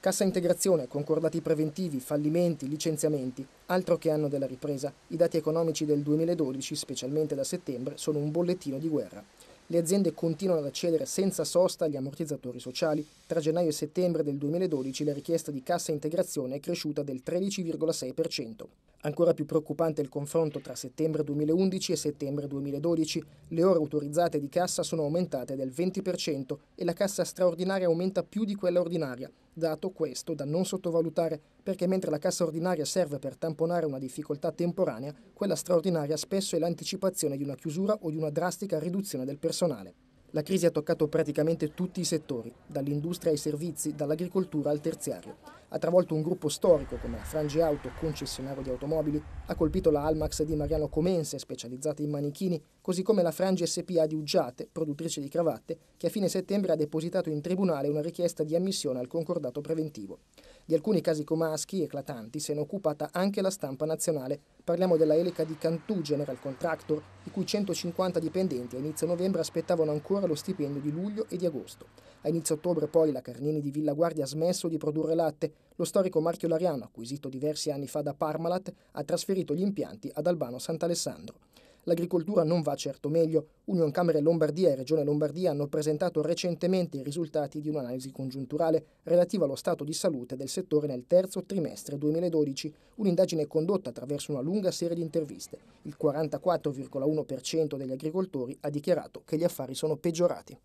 Cassa integrazione, concordati preventivi, fallimenti, licenziamenti, altro che anno della ripresa, i dati economici del 2012, specialmente da settembre, sono un bollettino di guerra. Le aziende continuano ad accedere senza sosta agli ammortizzatori sociali. Tra gennaio e settembre del 2012 la richiesta di cassa integrazione è cresciuta del 13,6%. Ancora più preoccupante il confronto tra settembre 2011 e settembre 2012. Le ore autorizzate di cassa sono aumentate del 20% e la cassa straordinaria aumenta più di quella ordinaria, dato questo da non sottovalutare perché mentre la cassa ordinaria serve per tamponare una difficoltà temporanea, quella straordinaria spesso è l'anticipazione di una chiusura o di una drastica riduzione del personale. La crisi ha toccato praticamente tutti i settori, dall'industria ai servizi, dall'agricoltura al terziario ha travolto un gruppo storico come la Frange Auto, concessionario di automobili, ha colpito la Almax di Mariano Comense, specializzata in manichini, così come la Frange SPA di Uggiate, produttrice di cravatte, che a fine settembre ha depositato in tribunale una richiesta di ammissione al concordato preventivo. Di alcuni casi comaschi eclatanti se ne è occupata anche la stampa nazionale. Parliamo della elica di Cantù General Contractor, i cui 150 dipendenti a inizio novembre aspettavano ancora lo stipendio di luglio e di agosto. A inizio ottobre poi la Carnini di Villa Guardia ha smesso di produrre latte, lo storico marchio Lariano, acquisito diversi anni fa da Parmalat, ha trasferito gli impianti ad Albano Sant'Alessandro. L'agricoltura non va certo meglio. Union Camere Lombardia e Regione Lombardia hanno presentato recentemente i risultati di un'analisi congiunturale relativa allo stato di salute del settore nel terzo trimestre 2012, un'indagine condotta attraverso una lunga serie di interviste. Il 44,1% degli agricoltori ha dichiarato che gli affari sono peggiorati.